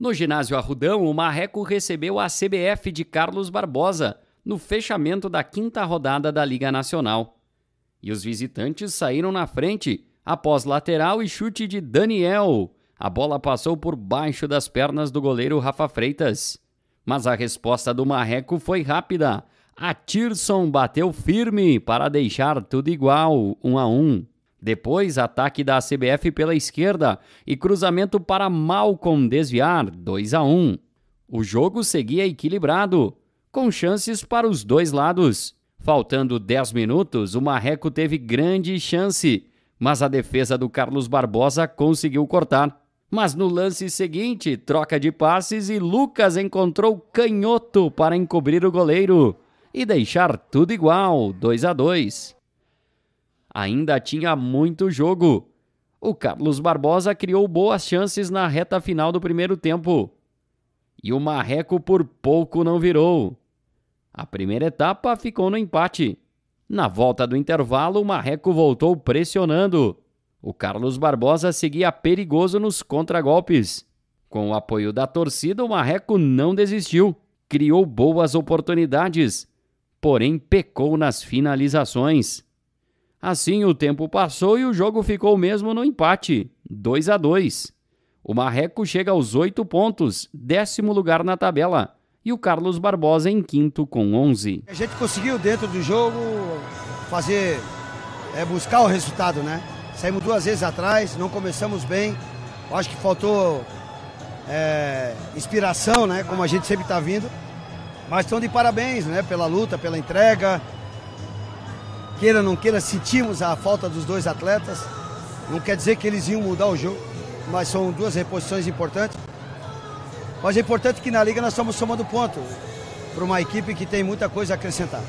No ginásio Arrudão, o Marreco recebeu a CBF de Carlos Barbosa no fechamento da quinta rodada da Liga Nacional. E os visitantes saíram na frente após lateral e chute de Daniel. A bola passou por baixo das pernas do goleiro Rafa Freitas. Mas a resposta do Marreco foi rápida. Atirson bateu firme para deixar tudo igual, 1 um a 1. Um. Depois, ataque da CBF pela esquerda e cruzamento para Malcom desviar, 2 a 1. O jogo seguia equilibrado, com chances para os dois lados. Faltando 10 minutos, o Marreco teve grande chance, mas a defesa do Carlos Barbosa conseguiu cortar. Mas no lance seguinte, troca de passes e Lucas encontrou canhoto para encobrir o goleiro e deixar tudo igual, 2 a 2 ainda tinha muito jogo. O Carlos Barbosa criou boas chances na reta final do primeiro tempo. E o Marreco por pouco não virou. A primeira etapa ficou no empate. Na volta do intervalo, o Marreco voltou pressionando. O Carlos Barbosa seguia perigoso nos contragolpes. Com o apoio da torcida, o Marreco não desistiu, criou boas oportunidades, porém pecou nas finalizações. Assim, o tempo passou e o jogo ficou mesmo no empate, 2 a 2. O Marreco chega aos 8 pontos, décimo lugar na tabela, e o Carlos Barbosa em quinto com 11. A gente conseguiu dentro do jogo fazer é, buscar o resultado, né? Saímos duas vezes atrás, não começamos bem. acho que faltou é, inspiração, né? Como a gente sempre está vindo. Mas estão de parabéns, né? Pela luta, pela entrega, Queira ou não queira, sentimos a falta dos dois atletas. Não quer dizer que eles iam mudar o jogo, mas são duas reposições importantes. Mas é importante que na Liga nós estamos somando ponto para uma equipe que tem muita coisa a acrescentar.